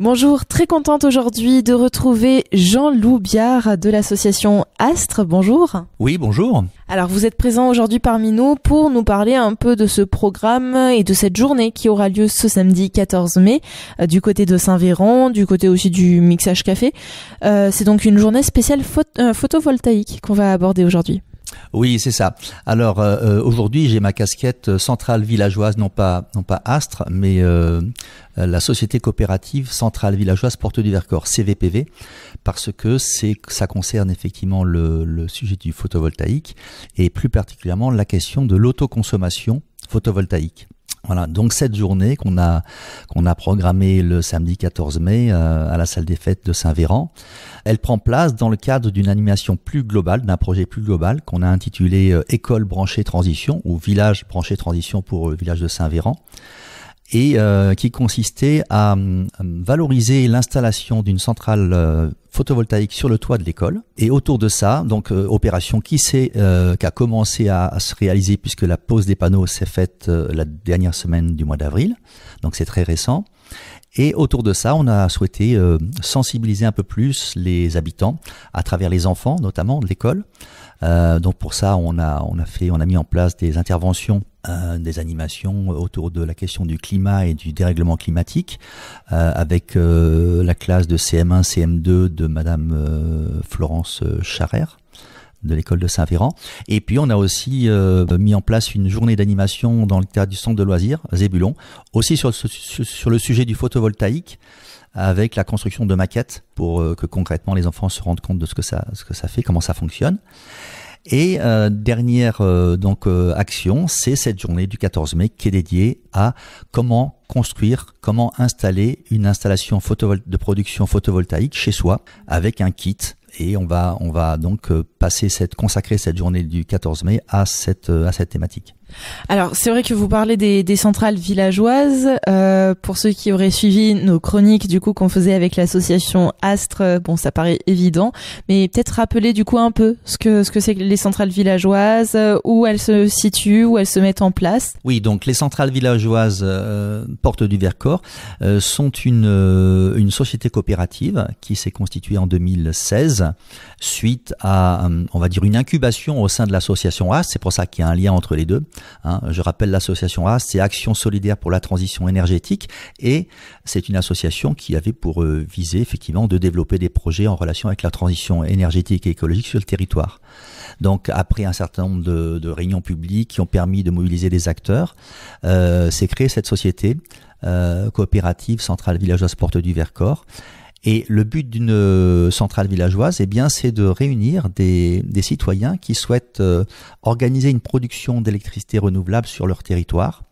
Bonjour, très contente aujourd'hui de retrouver Jean-Loup Biard de l'association Astre. Bonjour. Oui, bonjour. Alors vous êtes présent aujourd'hui parmi nous pour nous parler un peu de ce programme et de cette journée qui aura lieu ce samedi 14 mai euh, du côté de Saint-Véran, du côté aussi du mixage café. Euh, c'est donc une journée spéciale euh, photovoltaïque qu'on va aborder aujourd'hui. Oui, c'est ça. Alors euh, euh, aujourd'hui, j'ai ma casquette euh, centrale villageoise, non pas non pas Astre, mais la société coopérative centrale villageoise Porte du Vercors (CVPV), parce que c'est ça concerne effectivement le, le sujet du photovoltaïque et plus particulièrement la question de l'autoconsommation photovoltaïque. Voilà, donc cette journée qu'on a qu'on a programmée le samedi 14 mai euh, à la salle des fêtes de Saint-Véran, elle prend place dans le cadre d'une animation plus globale, d'un projet plus global qu'on a intitulé euh, École branchée transition ou village branché transition pour le euh, village de Saint-Véran et euh, qui consistait à euh, valoriser l'installation d'une centrale euh, photovoltaïque sur le toit de l'école. Et autour de ça, donc opération qui s'est qui a commencé à, se réaliser puisque la pose des panneaux s'est faite la dernière semaine du mois d'avril, donc c'est très récent. Et autour de ça, on a souhaité euh, sensibiliser un peu plus les habitants à travers les enfants, notamment de l'école. Euh, donc pour ça, on a on a fait, on a mis en place des interventions euh, des animations autour de la question du climat et du dérèglement climatique avec la classe de CM1 CM2 de madame Florence Charère de l'école de Saint-Véran. Et puis on a aussi euh, mis en place une journée d'animation dans le cadre du centre de loisirs Zébulon, aussi sur, le sujet du photovoltaïque avec la construction de maquettes pour euh, que concrètement les enfants se rendent compte de ce que ça, ce que ça fait, comment ça fonctionne. Et euh, dernière donc action, c'est cette journée du 14 mai qui est dédiée à comment construire, comment installer une installation de production photovoltaïque chez soi avec un kit et on va, on va donc euh, passer cette, consacrer cette journée du 14 mai à cette, euh, à cette thématique. Alors c'est vrai que vous parlez des, centrales villageoises. Euh, pour ceux qui auraient suivi nos chroniques du coup qu'on faisait avec l'association Astre, bon ça paraît évident, mais peut-être rappeler du coup un peu ce que ce que c'est que les centrales villageoises, euh, où elles se situent, où elles se mettent en place. Oui, donc les centrales villageoises euh, Porte du Vercors euh, sont une une société coopérative qui s'est constituée en 2016 suite à on va dire une incubation au sein de l'association Astre. C'est pour ça qu'il y a un lien entre les deux. Hein. je rappelle l'association A, c'est Action solidaire pour la transition énergétique, et c'est une association qui avait pour euh, viser effectivement de développer des projets en relation avec la transition énergétique et écologique sur le territoire. Donc après un certain nombre de, réunions publiques qui ont permis de mobiliser des acteurs, euh, s'est créée cette société euh, coopérative Centrale Villageoise Porte du Vercors. Et le but d'une euh, centrale villageoise, eh bien, c'est de réunir des, citoyens qui souhaitent euh, organiser une production d'électricité renouvelable sur leur territoire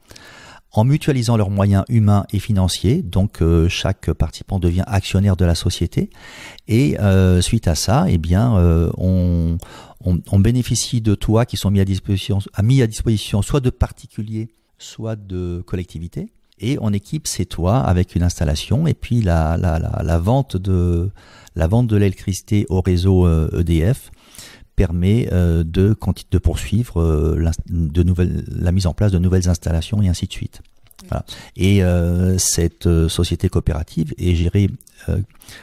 en mutualisant leurs moyens humains et financiers. Donc, euh, chaque participant devient actionnaire de la société. Et suite à ça, eh bien, on, bénéficie de toits qui sont mis à disposition, mis à disposition soit de particuliers, soit de collectivités et on équipe ces toits avec une installation et puis la, vente de la vente de l'électricité au réseau EDF euh, e permet euh, de, de poursuivre euh, la mise en place de nouvelles installations et ainsi de suite. Et euh, cette euh, société coopérative est gérée euh,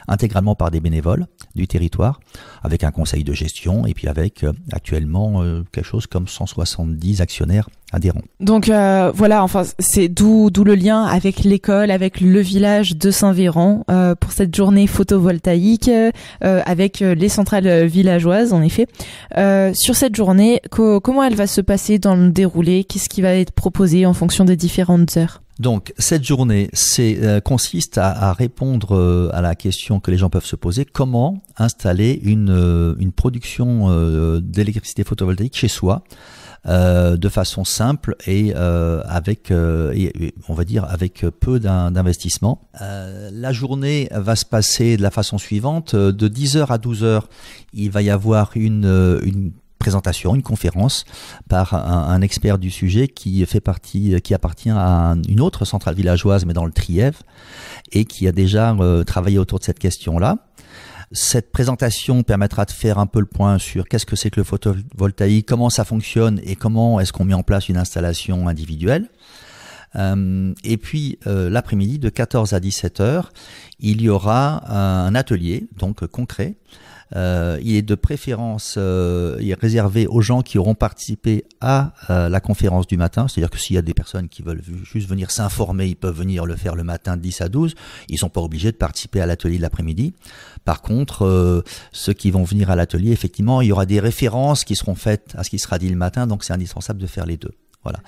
intégralement par des bénévoles du territoire, avec un conseil de gestion et puis avec actuellement quelque chose comme 170 actionnaires adhérents. Donc voilà, enfin c'est d'où d'où le lien avec l'école, avec le village de Saint-Véran pour cette journée photovoltaïque, avec les centrales villageoises en effet. sur cette journée, comment elle va se passer dans le déroulé Qu'est-ce qui va être proposé en fonction des différentes donc cette journée c'est, euh, consiste à, répondre euh, à la question que les gens peuvent se poser, comment installer une, euh, production d'électricité photovoltaïque chez soi de façon simple et avec, on va dire, avec peu d'investissement. la journée va se passer de la façon suivante. De 10h à 12h, il va y avoir une, une présentation, une conférence par un, expert du sujet qui fait partie, qui appartient à une autre centrale villageoise, mais dans le Trièvre, et qui a déjà euh, travaillé autour de cette question-là. Cette présentation permettra de faire un peu le point sur qu'est-ce que c'est que le photovoltaïque, comment ça fonctionne et comment est-ce qu'on met en place une installation individuelle. Euh, et puis euh, l'après-midi de 14 à 17 heures, il y aura un atelier donc concret. Euh, il est de préférence il est réservé aux gens qui auront participé à la conférence du matin. C'est-à-dire que s'il y a des personnes qui veulent juste venir s'informer, ils peuvent venir le faire le matin de 10 à 12. Ils sont pas obligés de participer à l'atelier de l'après-midi. Par contre, ceux qui vont venir à l'atelier, effectivement, il y aura des références qui seront faites à ce qui sera dit le matin. Donc c'est indispensable de faire les deux. Voilà.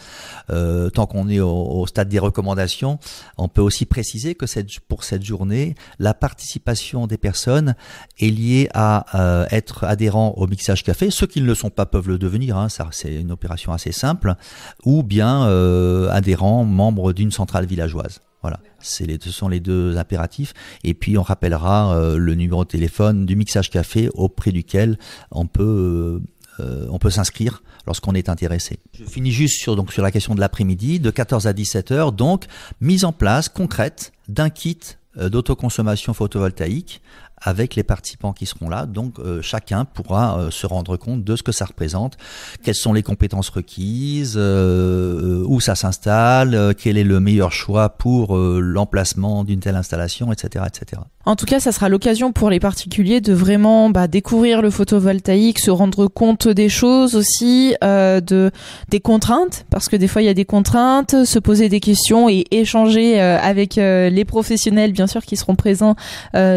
Euh, tant qu'on est au, stade des recommandations, on peut aussi préciser que pour cette journée, la participation des personnes est liée à euh, être adhérent au mixage café. Ceux qui ne le sont pas peuvent le devenir, hein. ça c'est une opération assez simple, ou bien euh, adhérent, membre d'une centrale villageoise. Voilà, les, ce sont les deux impératifs. Et puis on rappellera le numéro de téléphone du mixage café auprès duquel on peut euh, on peut s'inscrire lorsqu'on est intéressé. Je finis juste sur, donc, sur la question de l'après-midi, de 14 à 17 heures, donc mise en place concrète d'un kit euh, d'autoconsommation photovoltaïque avec les participants qui seront là. Donc euh, chacun pourra euh, se rendre compte de ce que ça représente, quelles sont les compétences requises, euh, où ça s'installe, quel est le meilleur choix pour l'emplacement d'une telle installation, etc., En tout cas, ça sera l'occasion pour les particuliers de vraiment bah, découvrir le photovoltaïque, se rendre compte des choses aussi, de des contraintes, parce que des fois il y a des contraintes, se poser des questions et échanger avec les professionnels, bien sûr, qui seront présents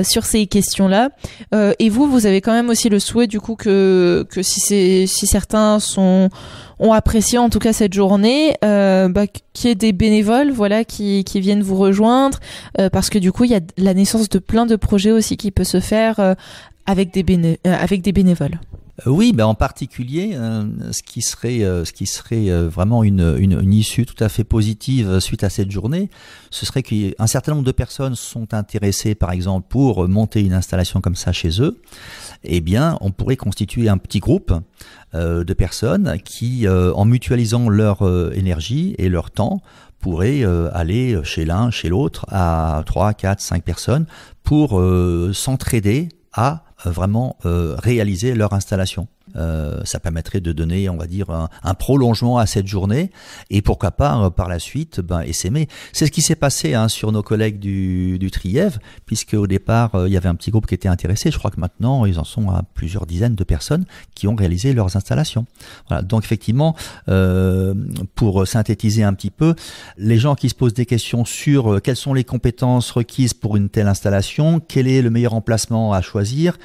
sur ces questions là euh, et vous, vous avez quand même aussi le souhait du coup que si c'est si certains ont apprécié en tout cas cette journée, euh, bah, qu'il y ait des bénévoles, voilà, qui viennent vous rejoindre, euh, parce que du coup il y a la naissance de plein de projets aussi qui peut se faire avec des bénévoles. Euh, oui, ben en particulier, euh, ce qui serait, euh, ce qui serait vraiment une, une issue tout à fait positive suite à cette journée, ce serait qu'un certain nombre de personnes sont intéressées, par exemple, pour monter une installation comme ça chez eux. Eh bien, on pourrait constituer un petit groupe de personnes qui, en mutualisant leur énergie et leur temps, pourraient aller chez l'un, chez l'autre, à 3, 4, 5 personnes pour s'entraider à euh, vraiment euh, réaliser leur installation. Euh, ça permettrait de donner, on va dire, un, prolongement à cette journée et pourquoi pas euh, par la suite ben, s'aimer. C'est ce qui s'est passé hein, sur nos collègues du, du Trièvre, puisque au départ euh, il y avait un petit groupe qui était intéressé. Je crois que maintenant ils en sont à plusieurs dizaines de personnes qui ont réalisé leurs installations. Donc effectivement, pour synthétiser un petit peu, les gens qui se posent des questions sur quelles sont les compétences requises pour une telle installation, quel est le meilleur emplacement à choisir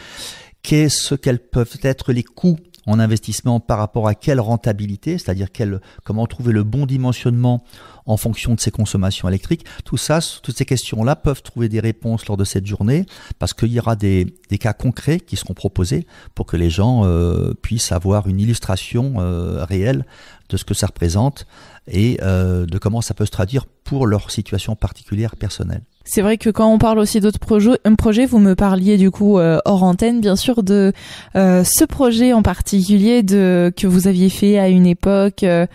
qu'est ce qu'elles peuvent être les coûts en investissement par rapport à quelle rentabilité, c'est-à-dire comment trouver le bon dimensionnement en fonction de ses consommations électriques. Tout ça, toutes ces questions-là peuvent trouver des réponses lors de cette journée parce qu'il y aura des, cas concrets qui seront proposés pour que les gens euh, puissent avoir une illustration euh, réelle de ce que ça représente et euh, de comment ça peut se traduire pour leur situation particulière personnelle. C'est vrai que quand on parle aussi d'autres euh, projets, projet, vous me parliez du coup euh, hors antenne, bien sûr, de euh, ce projet en particulier de que vous aviez fait à une époque avec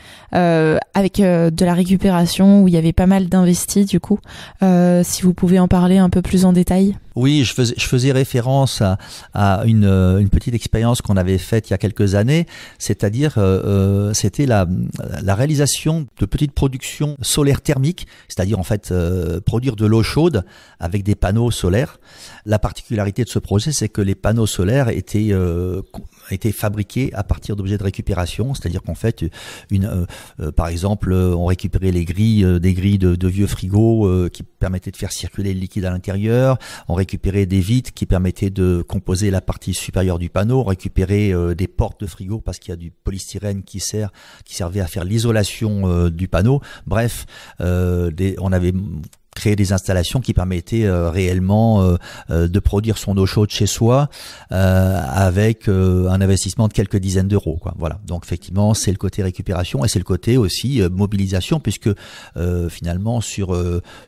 de la récupération où il y avait pas mal d'investis. Du coup, si vous pouvez en parler un peu plus en détail. Oui, je faisais, je faisais référence à, euh, une, petite expérience qu'on avait faite il y a quelques années, c'est-à-dire euh, euh, c'était la, la, réalisation de petites productions solaires thermiques, c'est-à-dire en fait produire de l'eau chaude avec des panneaux solaires. La particularité de ce projet, c'est que les panneaux solaires étaient fabriqués à partir d'objets de récupération, c'est-à-dire qu'en fait, une, par exemple, on récupérait les grilles, des grilles de, vieux frigos qui permettaient de faire circuler le liquide à l'intérieur. On récupérer des vitres qui permettaient de composer la partie supérieure du panneau, récupérer euh, des portes de frigo parce qu'il y a du polystyrène qui sert, qui servait à faire l'isolation euh, du panneau. Bref, euh, on avait créer des installations qui permettaient euh, réellement euh, euh, de produire son eau chaude chez soi avec un investissement de quelques dizaines d'euros. Voilà. Donc effectivement, c'est le côté récupération et c'est le côté aussi mobilisation puisque finalement sur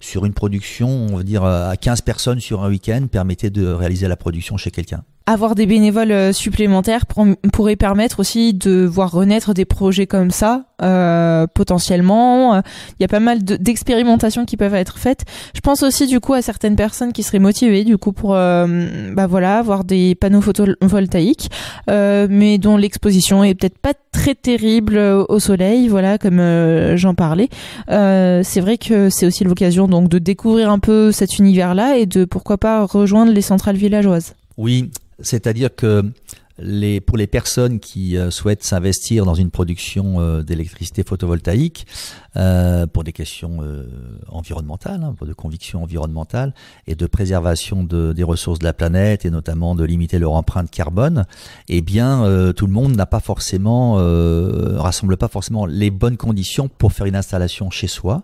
sur une production, on va dire à 15 personnes sur un week-end, permettait de réaliser la production chez quelqu'un avoir des bénévoles euh, supplémentaires pourrait permettre aussi de voir renaître des projets comme ça euh, potentiellement. Il euh, y a pas mal d'expérimentations qui peuvent être faites. Je pense aussi du coup à certaines personnes qui seraient motivées du coup pour euh, bah voilà avoir des panneaux photovoltaïques, euh, mais dont l'exposition est peut-être pas très terrible au soleil, voilà comme j'en parlais. c'est vrai que c'est aussi l'occasion donc de découvrir un peu cet univers là et de pourquoi pas rejoindre les centrales villageoises. Oui, c'est-à-dire que pour les personnes qui euh, souhaitent s'investir dans une production euh, d'électricité photovoltaïque euh, pour des questions environnementales, hein, de conviction environnementale et de préservation des ressources de la planète et notamment de limiter leur empreinte carbone, eh bien tout le monde n'a pas forcément rassemble pas forcément les bonnes conditions pour faire une installation chez soi.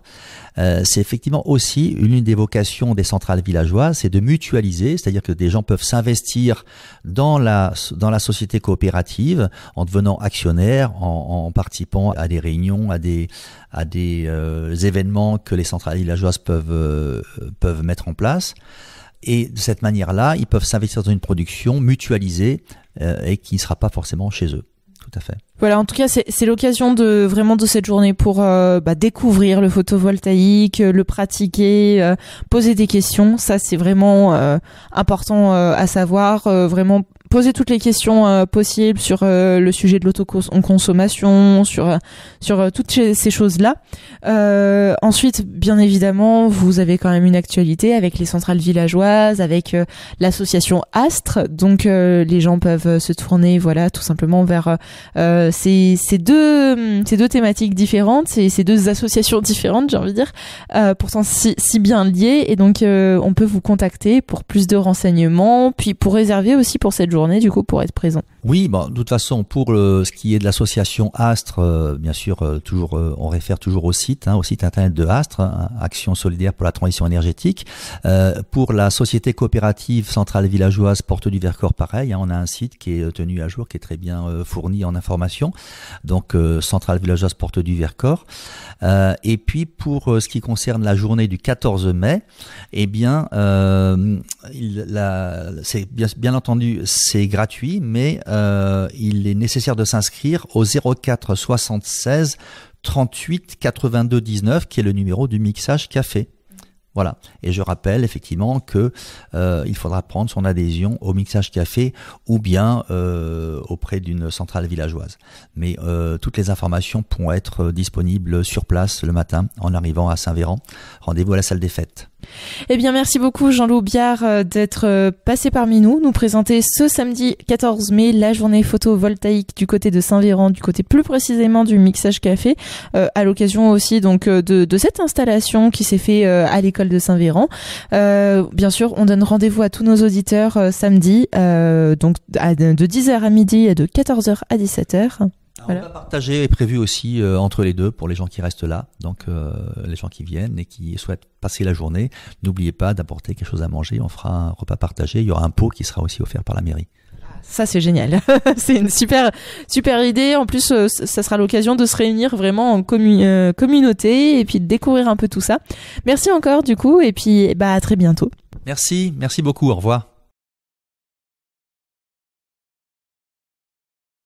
c'est effectivement aussi une des vocations des centrales villageoises, c'est de mutualiser, c'est-à-dire que des gens peuvent s'investir dans la dans la société coopérative en devenant actionnaire, en, participant à des réunions, à des, à des euh, événements que les centrales villageoises peuvent, euh, peuvent mettre en place. Et de cette manière-là, ils peuvent s'investir dans une production mutualisée euh, et qui ne sera pas forcément chez eux. Tout à fait. Voilà, en tout cas, c'est l'occasion de vraiment de cette journée pour bah, découvrir le photovoltaïque, le pratiquer, poser des questions. Ça, c'est vraiment important à savoir. vraiment, poser toutes les questions euh, possibles sur euh, le sujet de l'autoconsommation, sur euh, sur toutes ces choses-là. ensuite, bien évidemment, vous avez quand même une actualité avec les centrales villageoises, avec l'association Astre. Donc les gens peuvent se tourner, voilà, tout simplement vers ces, ces deux hum, ces deux thématiques différentes, ces, ces deux associations différentes, j'ai envie de dire, pourtant si, si bien liées. Et donc on peut vous contacter pour plus de renseignements, puis pour réserver aussi pour cette journée du coup pour être présent. Oui, bon, de toute façon, pour euh, ce qui est de l'association Astre, euh, bien sûr, euh, toujours, on réfère toujours au site, hein, au site internet de Astre, hein, Action solidaire pour la transition énergétique. pour la société coopérative centrale villageoise Porte du Vercors, pareil, hein, on a un site qui est tenu à jour, qui est très bien fourni en information, Donc, centrale villageoise Porte du Vercors. et puis, pour ce qui concerne la journée du 14 mai, eh bien, il, c'est bien, bien entendu, c'est gratuit, mais euh, il est nécessaire de s'inscrire au 04 76 38 82 19, qui est le numéro du mixage café. Voilà. Et je rappelle effectivement que euh, il faudra prendre son adhésion au mixage café ou bien euh, auprès d'une centrale villageoise. Mais toutes les informations pourront être disponibles sur place le matin en arrivant à Saint-Véran. Rendez-vous à la salle des fêtes. Eh bien, merci beaucoup Jean-Loup Biard euh, d'être euh, passé parmi nous, nous présenter ce samedi 14 mai la journée photovoltaïque du côté de Saint-Véran, du côté plus précisément du mixage café, euh, à l'occasion aussi donc de, cette installation qui s'est fait à l'école de Saint-Véran. bien sûr, on donne rendez-vous à tous nos auditeurs samedi, donc de 10h à midi et de 14h à 17h. Un ah, repas partagé est prévu aussi euh, entre les deux pour les gens qui restent là, donc euh, les gens qui viennent et qui souhaitent passer la journée. N'oubliez pas d'apporter quelque chose à manger. On fera un repas partagé. Il y aura un pot qui sera aussi offert par la mairie. Ah, ça c'est génial, c'est une super super idée. En plus, euh, ça sera l'occasion de se réunir vraiment en communauté et puis de découvrir un peu tout ça. Merci encore du coup et puis bah à très bientôt. Merci, merci beaucoup. Au revoir.